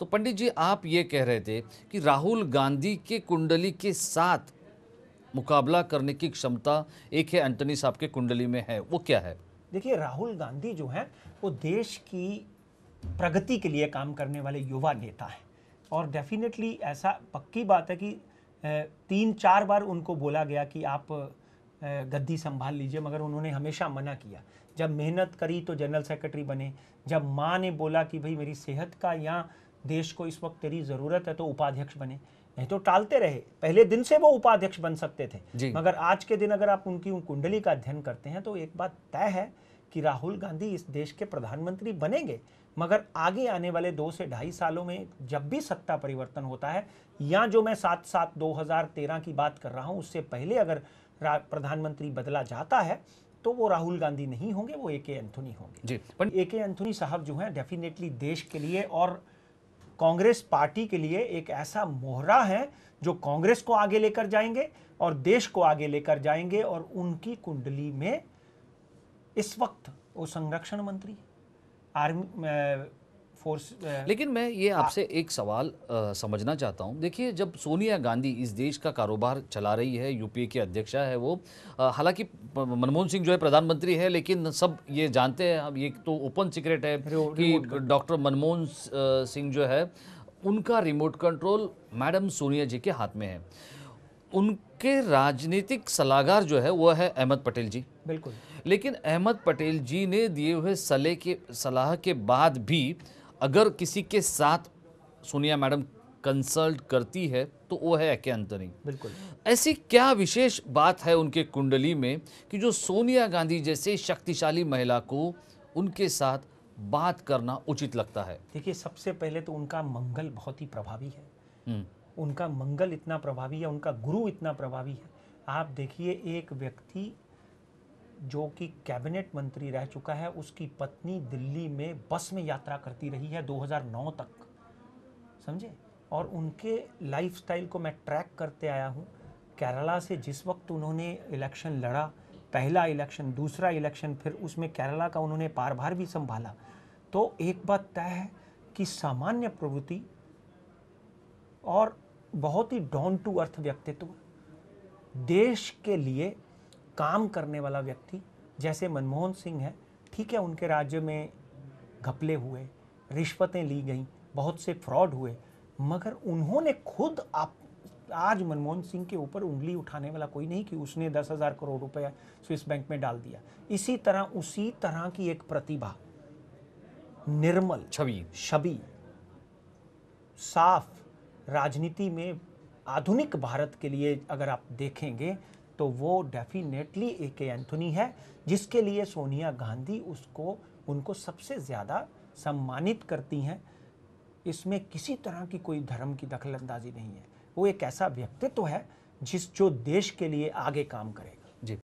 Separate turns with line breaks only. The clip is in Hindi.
तो पंडित जी आप ये कह रहे थे कि राहुल गांधी के कुंडली के साथ मुकाबला करने की क्षमता एक है एंटनी साहब के कुंडली में है वो क्या है
देखिए राहुल गांधी जो है वो देश की प्रगति के लिए काम करने वाले युवा नेता हैं और डेफिनेटली ऐसा पक्की बात है कि तीन चार बार उनको बोला गया कि आप गद्दी संभाल लीजिए मगर उन्होंने हमेशा मना किया जब मेहनत करी तो जनरल सेक्रेटरी बने जब माँ ने बोला कि भाई मेरी सेहत का या देश को इस वक्त तेरी ज़रूरत है तो उपाध्यक्ष बने नहीं तो टालते रहे पहले दिन से वो उपाध्यक्ष बन सकते थे मगर आज के दिन अगर आप उनकी उन कुंडली का अध्ययन करते हैं तो एक बात तय है कि राहुल गांधी इस देश के प्रधानमंत्री बनेंगे मगर आगे आने वाले दो से ढाई सालों में जब भी सत्ता परिवर्तन होता है या जो मैं सात सात दो की बात कर रहा हूँ उससे पहले अगर प्रधानमंत्री बदला जाता है तो वो राहुल गांधी नहीं होंगे वो ए के एंथोनी होंगे जी ए के एंथोनी साहब जो हैं डेफिनेटली देश के लिए और कांग्रेस पार्टी के लिए एक ऐसा मोहरा है जो कांग्रेस को आगे लेकर जाएंगे और देश को आगे लेकर जाएंगे और उनकी कुंडली में इस वक्त वो संरक्षण मंत्री आर्मी फोर्स uh,
लेकिन मैं ये हाँ। आपसे एक सवाल आ, समझना चाहता हूँ देखिए जब सोनिया गांधी इस देश का कारोबार चला रही है यूपीए की अध्यक्षा है वो हालांकि मनमोहन सिंह जो है प्रधानमंत्री है लेकिन सब ये जानते हैं अब ये तो ओपन सीक्रेट है कि डॉक्टर मनमोहन सिंह जो है उनका remote control madam Sonia ji के हाथ में है उनके राजनीतिक सलाहकार जो है वो है अहमद पटेल जी बिल्कुल लेकिन अहमद पटेल जी ने दिए हुए सलाह के सलाह के बाद भी अगर किसी के साथ सोनिया मैडम कंसल्ट करती है तो वो है के अंतरिंग बिल्कुल ऐसी क्या विशेष बात है उनके कुंडली में कि जो सोनिया गांधी जैसे शक्तिशाली महिला को उनके साथ बात करना उचित लगता है
देखिए सबसे पहले तो उनका मंगल बहुत ही प्रभावी है हम्म। उनका मंगल इतना प्रभावी है उनका गुरु इतना प्रभावी है आप देखिए एक व्यक्ति जो कि कैबिनेट मंत्री रह चुका है उसकी पत्नी दिल्ली में बस में यात्रा करती रही है 2009 तक समझे और उनके लाइफस्टाइल को मैं ट्रैक करते आया हूँ केरला से जिस वक्त उन्होंने इलेक्शन लड़ा पहला इलेक्शन दूसरा इलेक्शन फिर उसमें केरला का उन्होंने पार भार भी संभाला तो एक बात तय है कि सामान्य प्रवृत्ति और बहुत ही डाउन टू अर्थ व्यक्तित्व देश के लिए काम करने वाला व्यक्ति जैसे मनमोहन सिंह है ठीक है उनके राज्य में घपले हुए रिश्वतें ली गई बहुत से फ्रॉड हुए मगर उन्होंने खुद आप आज मनमोहन सिंह के ऊपर उंगली उठाने वाला कोई नहीं कि उसने दस हज़ार करोड़ रुपया स्विस बैंक में डाल दिया इसी तरह उसी तरह की एक प्रतिभा निर्मल छवि छवि साफ राजनीति में आधुनिक भारत के लिए अगर आप देखेंगे तो वो डेफिनेटली ए के एंथोनी है जिसके लिए सोनिया गांधी उसको उनको सबसे ज़्यादा सम्मानित करती हैं इसमें किसी तरह की कोई धर्म की दखलंदाजी नहीं है वो एक ऐसा व्यक्तित्व है जिस जो देश के लिए आगे काम करेगा